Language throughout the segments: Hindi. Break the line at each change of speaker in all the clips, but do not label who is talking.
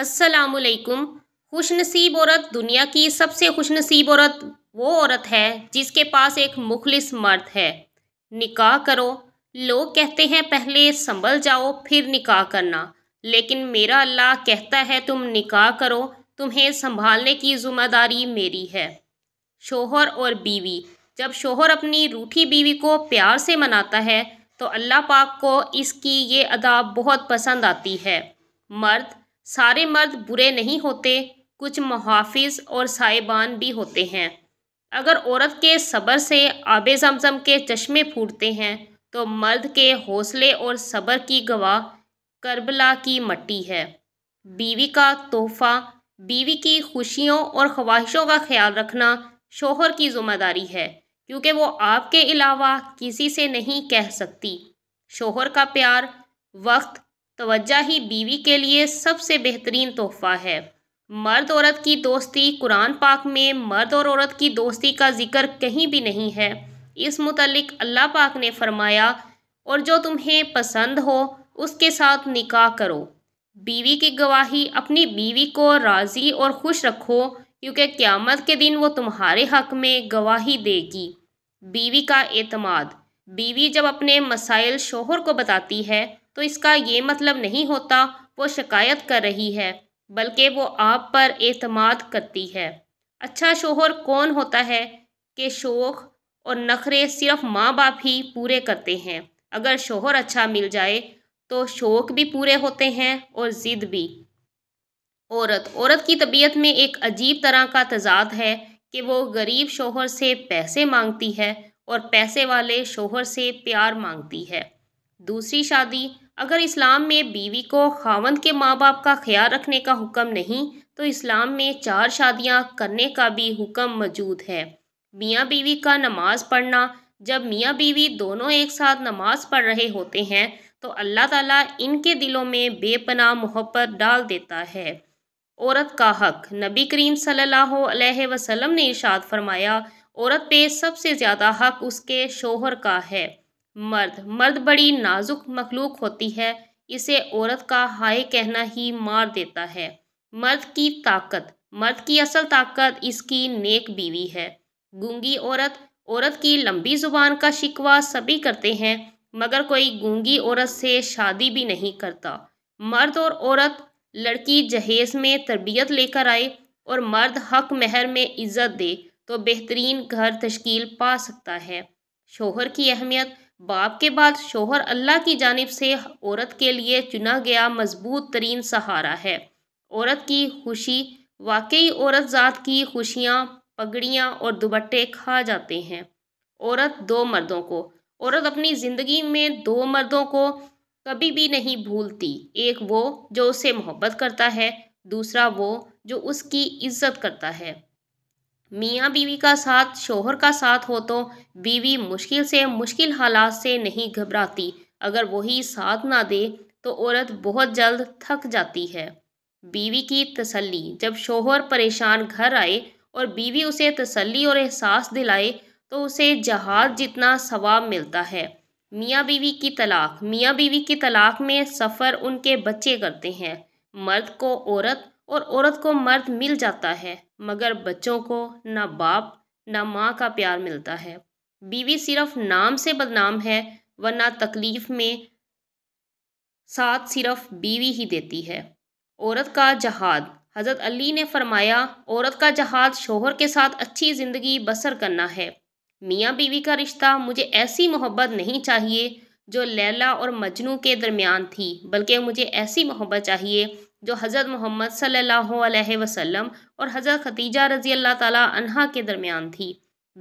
असलकुम खुशनसीब औरत दुनिया की सबसे खुशनसीब औरत वो औरत है जिसके पास एक मुखलिस मर्द है निकाह करो लोग कहते हैं पहले संभल जाओ फिर निकाह करना लेकिन मेरा अल्लाह कहता है तुम निकाह करो तुम्हें संभालने की जिम्मेदारी मेरी है शोहर और बीवी जब शोहर अपनी रूठी बीवी को प्यार से मनाता है तो अल्लाह पाक को इसकी ये अदा बहुत पसंद आती है मर्द सारे मर्द बुरे नहीं होते कुछ मुहाफ़ और साहिबान भी होते हैं अगर औरत के सब्र से आब जमज़म के चश्मे फूटते हैं तो मर्द के हौसले और सब्र की गवाह करबला की मट्टी है बीवी का तोहफ़ा बीवी की खुशियों और ख्वाहिशों का ख्याल रखना शोहर की ज़िम्मेदारी है क्योंकि वो आपके अलावा किसी से नहीं कह सकती शोहर का प्यार वक्त तोज्जा ही बीवी के लिए सबसे बेहतरीन तोहफ़ा है मर्द औरत की दोस्ती कुरान पाक में मर्द और औरत की दोस्ती का जिक्र कहीं भी नहीं है इस मुतलक अल्लाह पाक ने फरमाया और जो तुम्हें पसंद हो उसके साथ निकाह करो बीवी की गवाही अपनी बीवी को राज़ी और खुश रखो क्योंकि क़्यामत के दिन वो तुम्हारे हक में गवाही देगी बीवी का एतमाद बीवी जब अपने मसाइल शोहर को बताती है तो इसका ये मतलब नहीं होता वो शिकायत कर रही है बल्कि वो आप पर एतमाद करती है अच्छा शोहर कौन होता है कि शौक़ और नखरे सिर्फ माँ बाप ही पूरे करते हैं अगर शोहर अच्छा मिल जाए तो शौक़ भी पूरे होते हैं और ज़िद भी औरत औरत की तबीयत में एक अजीब तरह का तजाद है कि वो गरीब शोहर से पैसे मांगती है और पैसे वाले शोहर से प्यार मांगती है दूसरी शादी अगर इस्लाम में बीवी को खावंद के माँ बाप का ख्याल रखने का हुक्म नहीं तो इस्लाम में चार शादियाँ करने का भी हुक्म मौजूद है मियाँ बीवी का नमाज पढ़ना जब मियाँ बीवी दोनों एक साथ नमाज पढ़ रहे होते हैं तो अल्लाह ताला इनके दिलों में बेपनाह मोहब्बत डाल देता है औरत का हक नबी करीम सल्लल्लाहु अलैहि वसल्लम ने इरशाद फरमाया औरत पे सबसे ज़्यादा हक उसके शोहर का है मर्द मर्द बड़ी नाजुक मखलूक होती है इसे औरत का हाय कहना ही मार देता है मर्द की ताकत मर्द की असल ताकत इसकी नेक बीवी है गूंगी औरत औरत की लंबी जुबान का शिकवा सभी करते हैं मगर कोई गूंगी औरत से शादी भी नहीं करता मर्द और औरत लड़की जहेज में तरबियत लेकर आए और मर्द हक महर में इज़्ज़त दे तो बेहतरीन घर तश्कील पा सकता है शोहर की अहमियत बाप के बाद शोहर अल्लाह की जानब से औरत के लिए चुना गया मजबूत तरीन सहारा है औरत की खुशी वाकई औरत ज़ात की खुशियाँ पगड़ियाँ और दुबट्टे खा जाते हैं औरत दो मर्दों को औरत अपनी ज़िंदगी में दो मर्दों को कभी भी नहीं भूलती एक वो जो उसे मोहब्बत करता है दूसरा वो जो उसकी इज्जत करता है मियाँ बीवी का साथ शोहर का साथ हो तो बीवी मुश्किल से मुश्किल हालात से नहीं घबराती अगर वही साथ ना दे तो औरत बहुत जल्द थक जाती है बीवी की तसल्ली जब शोहर परेशान घर आए और बीवी उसे तसल्ली और एहसास दिलाए तो उसे जहाज जितना सवाब मिलता है मियाँ बीवी की तलाक मियाँ बीवी की तलाक में सफ़र उनके बच्चे करते हैं मर्द को औरत और औरत को मर्द मिल जाता है मगर बच्चों को ना बाप ना माँ का प्यार मिलता है बीवी सिर्फ नाम से बदनाम है वरना तकलीफ़ में साथ सिर्फ बीवी ही देती है औरत का जहाद हज़रत अली ने फरमाया औरत का जहाद शोहर के साथ अच्छी ज़िंदगी बसर करना है मियाँ बीवी का रिश्ता मुझे ऐसी मोहब्बत नहीं चाहिए जो लैला और मजनू के दरमियान थी बल्कि मुझे ऐसी मोहब्बत चाहिए जो हज़रत मोहम्मद सल्लल्लाहु अलैहि वसल्लम और हज़रत खतीजा रज़ी अल्लाह ताला के दरमियान थी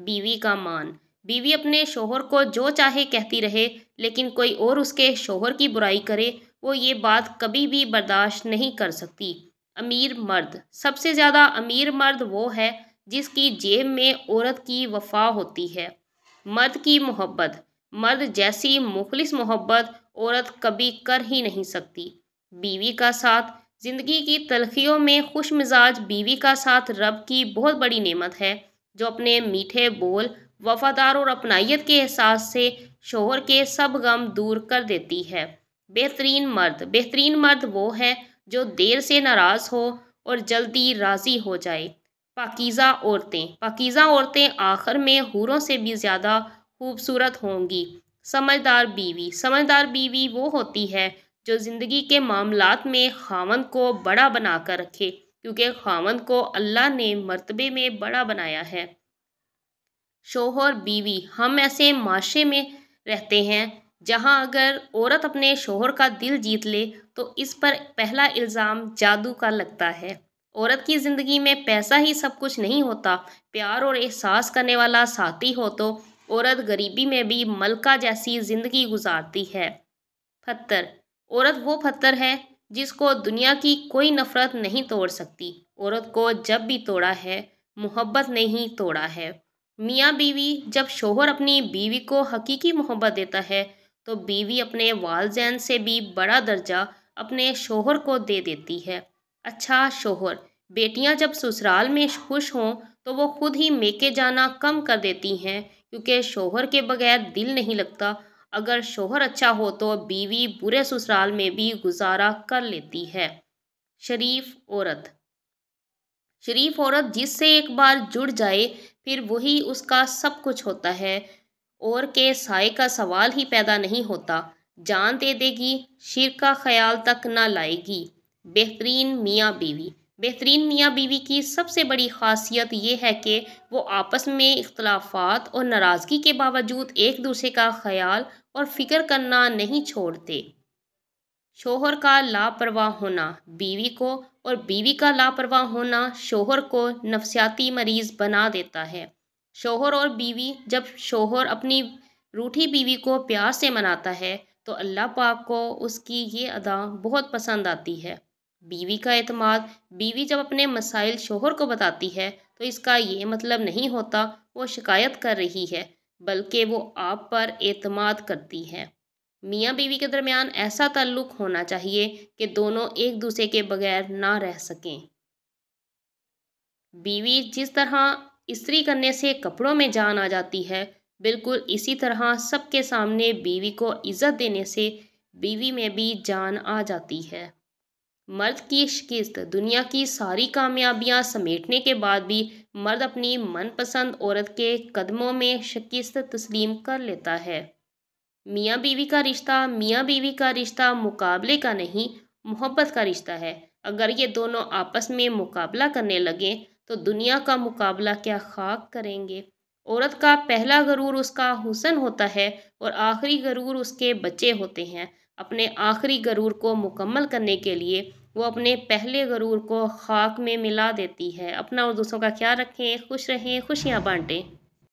बीवी का मान बीवी अपने शोहर को जो चाहे कहती रहे लेकिन कोई और उसके शोहर की बुराई करे वो ये बात कभी भी बर्दाश्त नहीं कर सकती अमीर मर्द सबसे ज़्यादा अमीर मर्द वो है जिसकी जेब में औरत की वफा होती है मर्द की मोहब्बत मर्द जैसी मुखलिस मोहब्बत औरत कभी कर ही नहीं सकती बीवी का साथ ज़िंदगी की तलखियों में खुश मिजाज बीवी का साथ रब की बहुत बड़ी नेमत है जो अपने मीठे बोल वफादार और अपनाइत के एहसास से शोहर के सब गम दूर कर देती है बेहतरीन मर्द बेहतरीन मर्द वो है जो देर से नाराज़ हो और जल्दी राज़ी हो जाए पाकिज़ा औरतें पाकिज़ा औरतें आखिर में हूरों से भी ज़्यादा खूबसूरत होंगी समझदार बीवी समझदार बीवी वो होती है जो ज़िंदगी के मामलात में खावन को बड़ा बना कर रखे क्योंकि खावन को अल्लाह ने मरतबे में बड़ा बनाया है शोहर बीवी हम ऐसे माशरे में रहते हैं जहां अगर औरत अपने शोहर का दिल जीत ले तो इस पर पहला इल्ज़ाम जादू का लगता है औरत की ज़िंदगी में पैसा ही सब कुछ नहीं होता प्यार और एहसास करने वाला साथी हो तो औरत गरीबी में भी मलका जैसी ज़िंदगी गुजारती है पत्थर औरत वो पत्थर है जिसको दुनिया की कोई नफ़रत नहीं तोड़ सकती औरत को जब भी तोड़ा है मोहब्बत ने ही तोड़ा है मियाँ बीवी जब शोहर अपनी बीवी को हकीकी मोहब्बत देता है तो बीवी अपने वालदेन से भी बड़ा दर्जा अपने शोहर को दे देती है अच्छा शोहर बेटियां जब ससुराल में खुश हों तो वो खुद ही मेके जाना कम कर देती हैं क्योंकि शोहर के बगैर दिल नहीं लगता अगर शोहर अच्छा हो तो बीवी बुरे ससुराल में भी गुजारा कर लेती है शरीफ औरत शरीफ औरत जिससे एक बार जुड़ जाए फिर वही उसका सब कुछ होता है और के साय का सवाल ही पैदा नहीं होता जान दे देगी शिर का ख्याल तक ना लाएगी बेहतरीन मियाँ बीवी बेहतरीन मियाँ बीवी की सबसे बड़ी खासियत ये है कि वो आपस में इख्तलाफात और नाराज़गी के बावजूद एक दूसरे का ख्याल और फिक्र करना नहीं छोड़ते शोहर का लापरवाह होना बीवी को और बीवी का लापरवाह होना शोहर को नफसियाती मरीज बना देता है शोहर और बीवी जब शोहर अपनी रूठी बीवी को प्यार से मनाता है तो अल्लाह पाक को उसकी ये अदा बहुत पसंद आती है बीवी का अतमाद बीवी जब अपने मसाइल शोहर को बताती है तो इसका ये मतलब नहीं होता वो शिकायत कर रही है बल्कि वो आप पर एतमाद करती है मियाँ बीवी के दरमियान ऐसा ताल्लुक होना चाहिए कि दोनों एक दूसरे के बगैर ना रह सकें बीवी जिस तरह इस्त्री करने से कपड़ों में जान आ जाती है बिल्कुल इसी तरह सबके सामने बीवी को इज़्ज़त देने से बीवी में भी जान आ जाती है मर्द की शिकस्त दुनिया की सारी कामयाबियां समेटने के बाद भी मर्द अपनी मनपसंद औरत के कदमों में शिकस्त तस्लीम कर लेता है मियाँ बीवी का रिश्ता मियाँ बीवी का रिश्ता मुकाबले का नहीं मोहब्बत का रिश्ता है अगर ये दोनों आपस में मुकाबला करने लगें तो दुनिया का मुकाबला क्या खाक करेंगे औरत का पहला गरूर उसका हुसन होता है और आखिरी गरूर उसके बच्चे होते हैं अपने आखिरी गरूर को मुकम्मल करने के लिए वो अपने पहले गरूर को खाक में मिला देती है अपना और दूसरों का ख्याल रखें खुश रहें खुशियाँ बाँटें